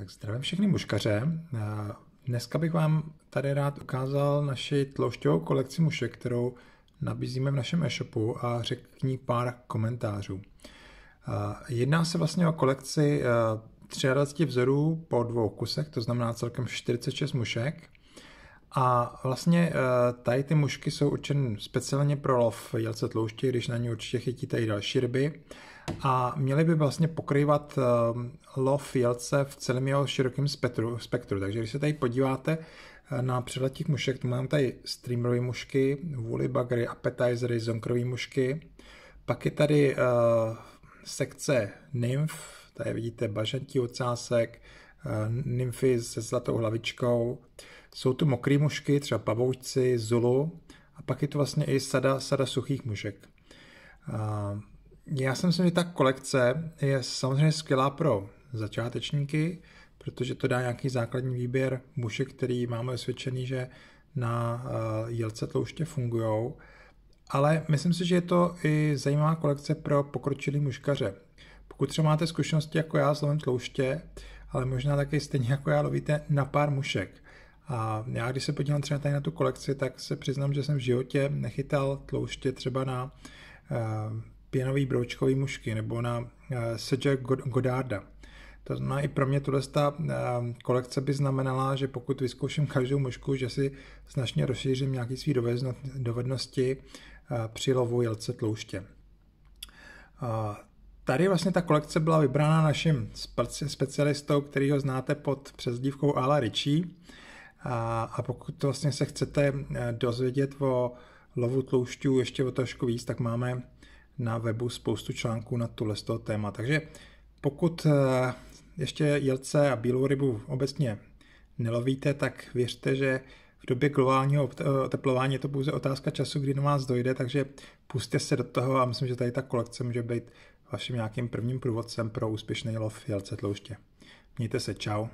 Tak zdravím všechny muškaře. Eh, dneska bych vám tady rád ukázal naši tloušťovou kolekci mušek, kterou nabízíme v našem e-shopu a řekni pár komentářů. Eh, jedná se vlastně o kolekci 23 eh, vzorů po dvou kusech, to znamená celkem 46 mušek. A vlastně eh, tady ty mušky jsou určené speciálně pro lov jelce tloušti, když na ně určitě chytíte i další ryby. A měly by vlastně pokrývat eh, lov jelce v celém jeho širokém spektru. spektru. Takže když se tady podíváte eh, na přehled těch mušek, tu mám tady streamerové mušky, woolly buggery, appetizery, zonkrové mušky. Pak je tady uh, sekce nymph, tady vidíte bažantí ocásek, Eh, nymfy se zlatou hlavičkou. Jsou tu mokrý mušky, třeba pavoučci, zulu a pak je tu vlastně i sada, sada suchých mušek. Eh, já si myslím, že ta kolekce je samozřejmě skvělá pro začátečníky, protože to dá nějaký základní výběr mušek, který máme osvědčený, že na eh, jelce tlouště fungují. Ale myslím si, že je to i zajímavá kolekce pro pokročilý muškaře. Pokud třeba máte zkušenosti jako já s lovem tlouště, ale možná taky stejně jako já lovíte na pár mušek. A já, když se podívám třeba tady na tu kolekci, tak se přiznám, že jsem v životě nechytal tlouště třeba na uh, pěnový broučkový mušky nebo na uh, eh, Sedge Godarda. To znamená, i pro mě tohle ta eh, kolekce by znamenala, že pokud vyzkouším každou mušku, že si značně rozšířím nějaký své dovednosti při lovu jelce tlouště tady vlastně ta kolekce byla vybrána naším specialistou, který ho znáte pod přezdívkou Ala Richie. A, a pokud vlastně se chcete eh, dozvědět o lovu tloušťů ještě o trošku víc, tak máme na webu spoustu článků na tuhle z toho téma. Takže pokud eh, ještě jelce a bílou rybu obecně nelovíte, tak věřte, že v době globálního eh, oteplování je to pouze otázka času, kdy na vás dojde, takže pustě se do toho a myslím, že tady ta kolekce může být vaším nějakým prvním průvodcem pro úspěšný lov jelce tlouště. Mějte se, čau.